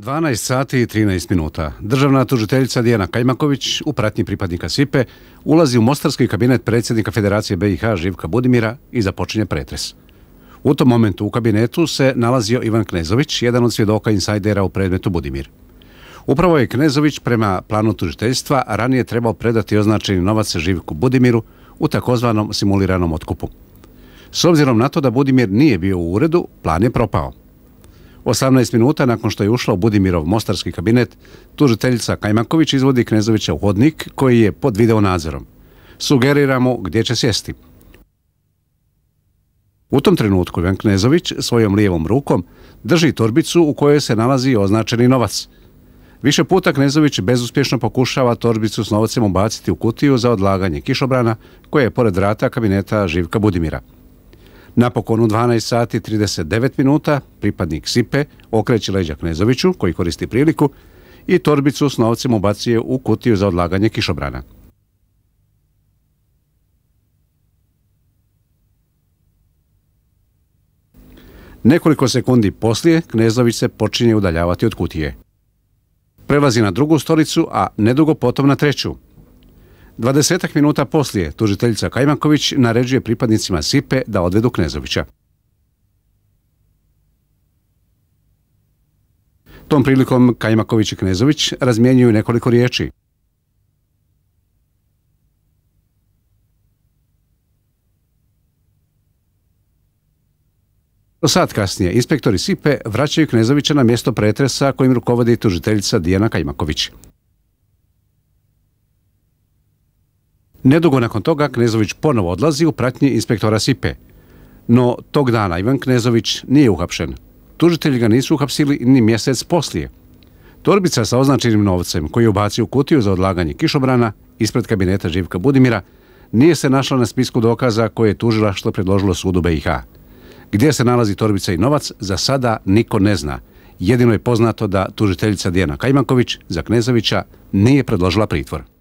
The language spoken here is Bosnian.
12 sati i 13 minuta. Državna tužiteljica Dijana Kajmaković, upratnji pripadnika SIPE, ulazi u Mostarski kabinet predsjednika Federacije BiH Živka Budimira i započinje pretres. U tom momentu u kabinetu se nalazio Ivan Knezović, jedan od svjedoka insajdera u predmetu Budimir. Upravo je Knezović prema planu tužiteljstva ranije trebao predati označeni novac Živku Budimiru u takozvanom simuliranom otkupu. S obzirom na to da Budimir nije bio u uredu, plan je propao. 18 minuta nakon što je ušla u Budimirov mostarski kabinet, tužiteljica Kajmaković izvodi Knezovića u hodnik koji je pod video nadzorom. Sugeriramo gdje će sjesti. U tom trenutku Ivan Knezović svojom lijevom rukom drži torbicu u kojoj se nalazi označeni novac. Više puta Knezović bezuspješno pokušava torbicu s novacem ubaciti u kutiju za odlaganje kišobrana koja je pored vrata kabineta Živka Budimira. Napokon u 12 sati 39 minuta pripadnik Sipe okreći leđa Kneziću koji koristi priliku i torbicu s novcem ubacio u kutiju za odlaganje kišobrana. Nekoliko sekundi poslije Knezović se počinje udaljavati od kutije. Prelazi na drugu stolicu, a nedugo potom na treću, 20 minuta poslije, tužiteljica Kajmaković naređuje pripadnicima Sipe da odvedu Knezovića. Tom prilikom Kajmaković i Knezović razmijenjuju nekoliko riječi. Sad kasnije, inspektori Sipe vraćaju Knezovića na mjesto pretresa kojim rukovodi tužiteljica Dijana Kajmaković. Nedugo nakon toga Knezović ponovo odlazi u pratnje inspektora Sipe. No tog dana Ivan Knezović nije uhapšen. Tužitelji ga nisu uhapsili ni mjesec poslije. Torbica sa označenim novcem koji je ubacio kutiju za odlaganje kišobrana ispred kabineta Živka Budimira nije se našla na spisku dokaza koje je tužila što predložilo sudu BiH. Gdje se nalazi Torbica i novac za sada niko ne zna. Jedino je poznato da tužiteljica Dijana Kajmanković za Knezovića nije predložila pritvor.